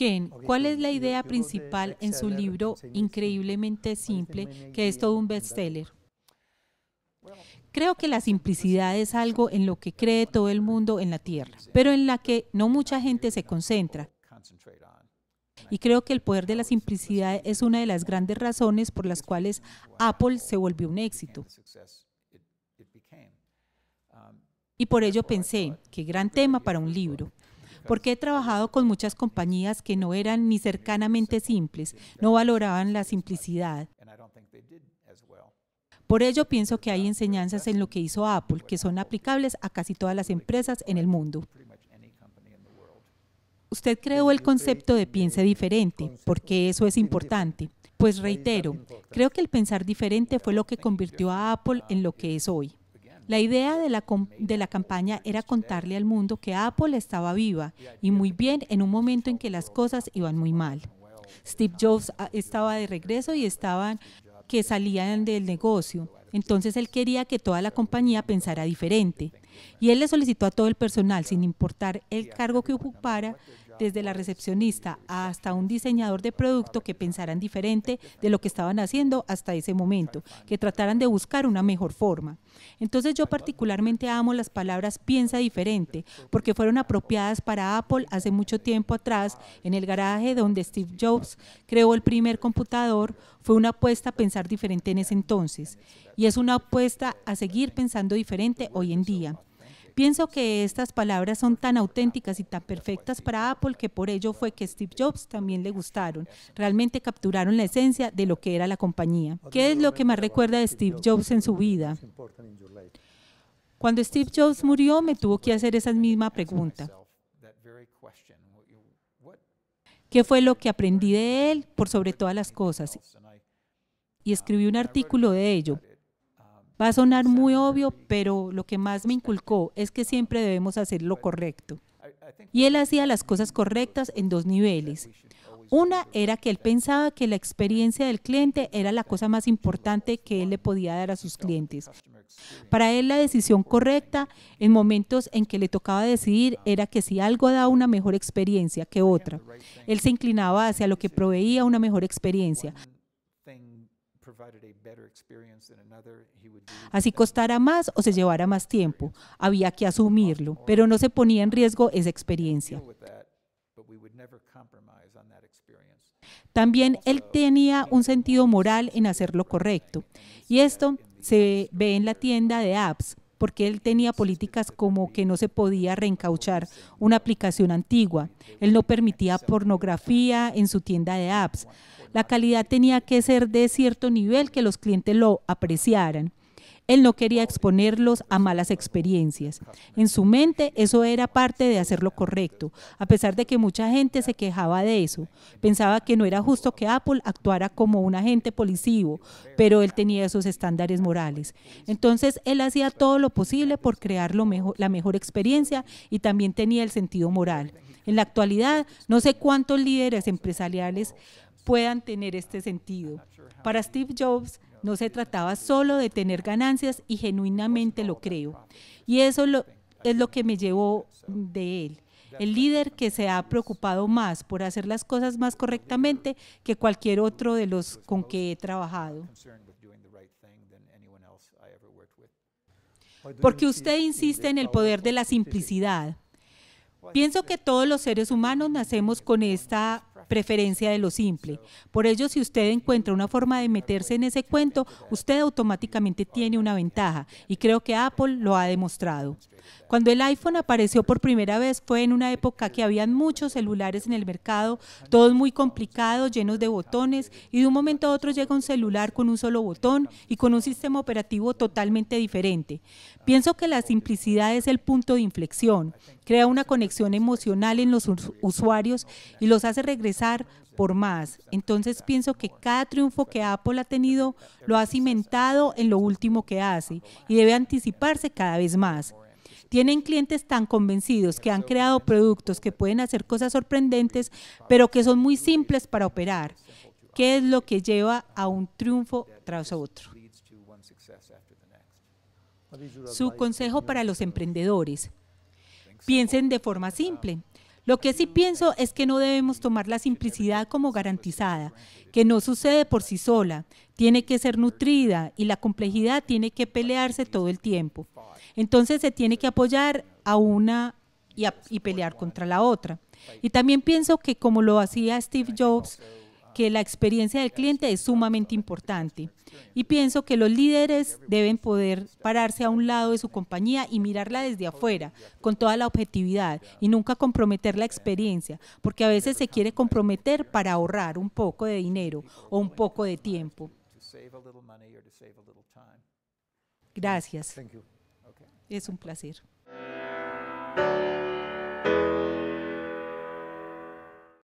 Ken, ¿cuál es la idea principal en su libro Increíblemente Simple, que es todo un bestseller? Creo que la simplicidad es algo en lo que cree todo el mundo en la Tierra, pero en la que no mucha gente se concentra. Y creo que el poder de la simplicidad es una de las grandes razones por las cuales Apple se volvió un éxito. Y por ello pensé, qué gran tema para un libro porque he trabajado con muchas compañías que no eran ni cercanamente simples, no valoraban la simplicidad. Por ello pienso que hay enseñanzas en lo que hizo Apple que son aplicables a casi todas las empresas en el mundo. Usted creó el concepto de piense diferente, porque eso es importante. Pues reitero, creo que el pensar diferente fue lo que convirtió a Apple en lo que es hoy. La idea de la, campaña era contarle al mundo que Apple estaba viva y muy bien en un momento en que las cosas iban muy mal. Steve Jobs ah, estaba de regreso y estaban que salían del negocio. Entonces él quería que toda la compañía pensara diferente. Y él le solicitó a todo el personal, sin importar el cargo que ocupara, desde la recepcionista hasta un diseñador de producto que pensaran diferente de lo que estaban haciendo hasta ese momento, que trataran de buscar una mejor forma. Entonces yo particularmente amo las palabras piensa diferente, porque fueron apropiadas para Apple hace mucho tiempo atrás, en el garaje donde Steve Jobs creó el primer computador, fue una apuesta a pensar diferente en ese entonces, y es una apuesta a seguir pensando diferente hoy en día. Pienso que estas palabras son tan auténticas y tan perfectas para Apple que por ello fue que Steve Jobs también le gustaron. Realmente capturaron la esencia de lo que era la compañía. ¿Qué es lo que más recuerda de Steve Jobs en su vida? Cuando Steve Jobs murió, me tuvo que hacer esa misma pregunta. ¿Qué fue lo que aprendí de él por sobre todas las cosas? Y escribí un artículo de ello. Va a sonar muy obvio, pero lo que más me inculcó es que siempre debemos hacer lo correcto. Y él hacía las cosas correctas en dos niveles. Una era que él pensaba que la experiencia del cliente era la cosa más importante que él le podía dar a sus clientes. Para él la decisión correcta en momentos en que le tocaba decidir era que si algo daba una mejor experiencia que otra, él se inclinaba hacia lo que proveía una mejor experiencia, Así costara más o se llevara más tiempo, había que asumirlo, pero no se ponía en riesgo esa experiencia. También él tenía un sentido moral en hacer lo correcto, y esto se ve en la tienda de apps porque él tenía políticas como que no se podía reencauchar una aplicación antigua, él no permitía pornografía en su tienda de apps, la calidad tenía que ser de cierto nivel que los clientes lo apreciaran. Él no quería exponerlos a malas experiencias. En su mente eso era parte de hacer lo correcto, a pesar de que mucha gente se quejaba de eso. Pensaba que no era justo que Apple actuara como un agente policivo, pero él tenía esos estándares morales. Entonces él hacía todo lo posible por crear la mejor experiencia y también tenía el sentido moral. En la actualidad, no sé cuántos líderes empresariales puedan tener este sentido. Para Steve Jobs no se trataba solo de tener ganancias y genuinamente lo creo. Y eso es lo que me llevó de él. El líder que se ha preocupado más por hacer las cosas más correctamente que cualquier otro de los con que he trabajado. Porque usted insiste en el poder de la simplicidad. Pienso que todos los seres humanos nacemos con esta preferencia de lo simple. Por ello, si usted encuentra una forma de meterse en ese cuento, usted automáticamente tiene una ventaja y creo que Apple lo ha demostrado. Cuando el iPhone apareció por primera vez fue en una época que habían muchos celulares en el mercado, todos muy complicados, llenos de botones, y de un momento a otro llega un celular con un solo botón y con un sistema operativo totalmente diferente. Pienso que la simplicidad es el punto de inflexión, crea una conexión emocional en los usuarios y los hace regresar por más. Entonces pienso que cada triunfo que Apple ha tenido lo ha cimentado en lo último que hace y debe anticiparse cada vez más. Tienen clientes tan convencidos que han creado productos que pueden hacer cosas sorprendentes, pero que son muy simples para operar. ¿Qué es lo que lleva a un triunfo tras otro? Su consejo para los emprendedores. Piensen de forma simple. Lo que sí pienso es que no debemos tomar la simplicidad como garantizada, que no sucede por sí sola, tiene que ser nutrida y la complejidad tiene que pelearse todo el tiempo. Entonces se tiene que apoyar a una y, pelear contra la otra. Y también pienso que como lo hacía Steve Jobs, que la experiencia del cliente es sumamente importante. Y pienso que los líderes deben poder pararse a un lado de su compañía y mirarla desde afuera, con toda la objetividad, y nunca comprometer la experiencia, porque a veces se quiere comprometer para ahorrar un poco de dinero o un poco de tiempo. Gracias. Es un placer.